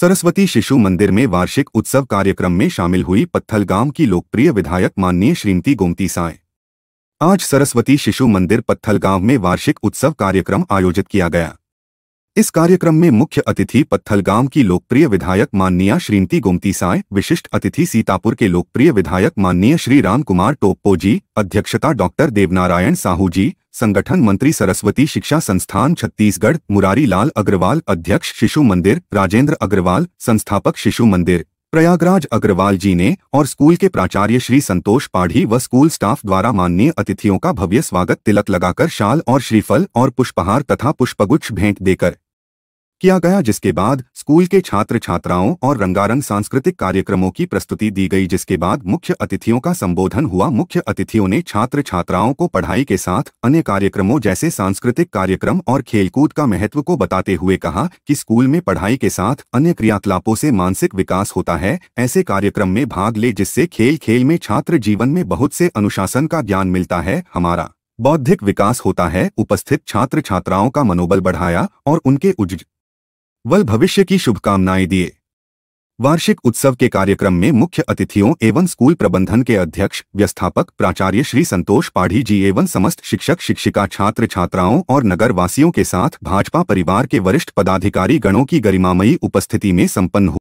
सरस्वती शिशु मंदिर में वार्षिक उत्सव कार्यक्रम में शामिल हुई पत्थलगांव की लोकप्रिय विधायक माननीय श्रीमती गोमती साय आज सरस्वती शिशु मंदिर पत्थलगांव में वार्षिक उत्सव कार्यक्रम आयोजित किया गया इस कार्यक्रम में मुख्य अतिथि पत्थलगांव की लोकप्रिय विधायक माननीय श्रीमती गोमती साय विशिष्ट अतिथि सीतापुर के लोकप्रिय विधायक माननीय श्री राम कुमार टोप्पो जी अध्यक्षता डॉक्टर देवनारायण साहू जी संगठन मंत्री सरस्वती शिक्षा संस्थान छत्तीसगढ़ मुरारी लाल अग्रवाल अध्यक्ष शिशु मंदिर राजेंद्र अग्रवाल संस्थापक शिशु मंदिर प्रयागराज अग्रवाल जी ने और स्कूल के प्राचार्य श्री संतोष पाढ़ी व स्कूल स्टाफ द्वारा माननीय अतिथियों का भव्य स्वागत तिलक लगाकर शाल और श्रीफल और पुष्पहार तथा पुष्पगुच्छ भेंट देकर किया गया जिसके बाद स्कूल के छात्र छात्राओं और रंगारंग सांस्कृतिक कार्यक्रमों की प्रस्तुति दी गई जिसके बाद मुख्य अतिथियों का संबोधन हुआ मुख्य अतिथियों ने छात्र छात्राओं को पढ़ाई के साथ अन्य कार्यक्रमों जैसे सांस्कृतिक कार्यक्रम और खेलकूद का महत्व को बताते हुए कहा कि स्कूल में पढ़ाई के साथ अन्य क्रियाकलापों से मानसिक विकास होता है ऐसे कार्यक्रम में भाग ले जिससे खेल खेल में छात्र जीवन में बहुत से अनुशासन का ज्ञान मिलता है हमारा बौद्धिक विकास होता है उपस्थित छात्र छात्राओं का मनोबल बढ़ाया और उनके उज्ज वल भविष्य की शुभकामनाएं दिए वार्षिक उत्सव के कार्यक्रम में मुख्य अतिथियों एवं स्कूल प्रबंधन के अध्यक्ष व्यवस्थापक प्राचार्य श्री संतोष पाढ़ी जी एवं समस्त शिक्षक शिक्षिका छात्र छात्राओं और नगरवासियों के साथ भाजपा परिवार के वरिष्ठ पदाधिकारी गणों की गरिमामयी उपस्थिति में संपन्न